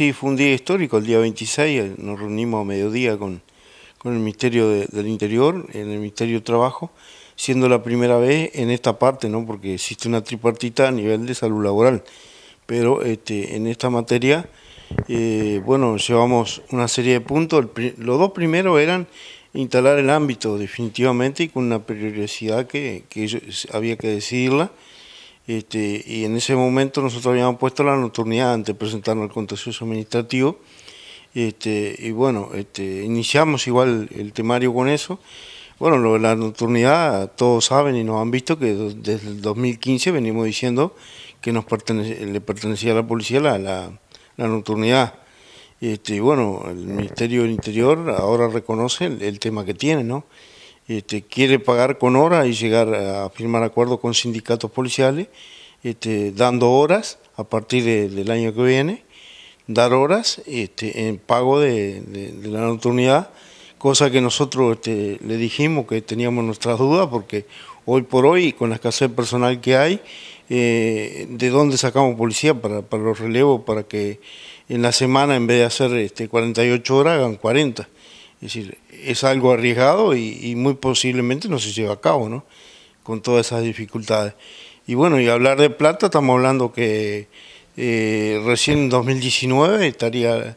sí, fue un día histórico, el día 26, eh, nos reunimos a mediodía con, con el Ministerio del Interior, en el Ministerio de Trabajo, siendo la primera vez en esta parte, ¿no? porque existe una tripartita a nivel de salud laboral, pero este, en esta materia, eh, bueno, llevamos una serie de puntos, los dos primeros eran instalar el ámbito definitivamente y con una periodicidad que, que había que decidirla, este, y en ese momento nosotros habíamos puesto la nocturnidad antes de presentarnos al contencioso administrativo. Este, y bueno, este, iniciamos igual el temario con eso. Bueno, lo de la nocturnidad, todos saben y nos han visto que desde el 2015 venimos diciendo que nos le pertenecía a la policía la, la, nocturnidad. Este, y bueno, el Ministerio del Interior ahora reconoce el tema que tiene, ¿no? Este, quiere pagar con horas y llegar a firmar acuerdos con sindicatos policiales, este, dando horas a partir del año que viene, dar horas este, en pago de, la nocturnidad, cosa que nosotros le dijimos que teníamos nuestras dudas porque hoy por hoy, con la escasez de personal que hay, eh, de dónde sacamos policía para, los relevos, para que en la semana, en vez de hacer este, 48 horas, hagan 40. Es decir, es algo arriesgado y, muy posiblemente no se lleva a cabo, ¿no? Con todas esas dificultades. Y bueno, y hablar de plata, estamos hablando que eh, recién en 2019 estaría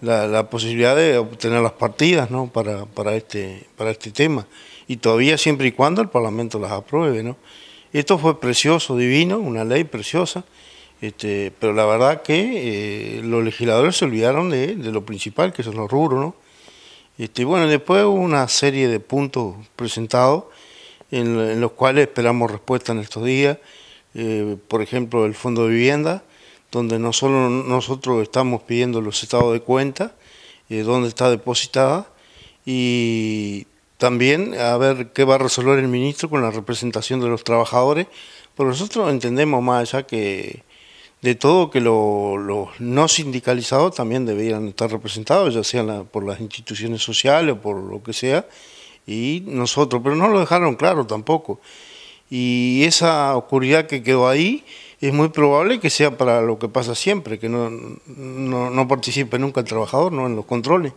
la, posibilidad de obtener las partidas, ¿no? Para, para, este, para este tema. Y todavía siempre y cuando el Parlamento las apruebe, ¿no? Esto fue precioso, divino, una ley preciosa. Este, pero la verdad que eh, los legisladores se olvidaron de, de, lo principal, que son los rubros, ¿no? Este, bueno, después hubo una serie de puntos presentados en, los cuales esperamos respuesta en estos días. Eh, por ejemplo, el Fondo de Vivienda, donde no solo nosotros estamos pidiendo los estados de cuenta, eh, dónde está depositada, y también a ver qué va a resolver el ministro con la representación de los trabajadores, Pero nosotros entendemos más allá que de todo que los no sindicalizados también deberían estar representados, ya sean por las instituciones sociales o por lo que sea, y nosotros, pero no lo dejaron claro tampoco. Y esa oscuridad que quedó ahí es muy probable que sea para lo que pasa siempre, que no, no, no participe nunca el trabajador, no en los controles.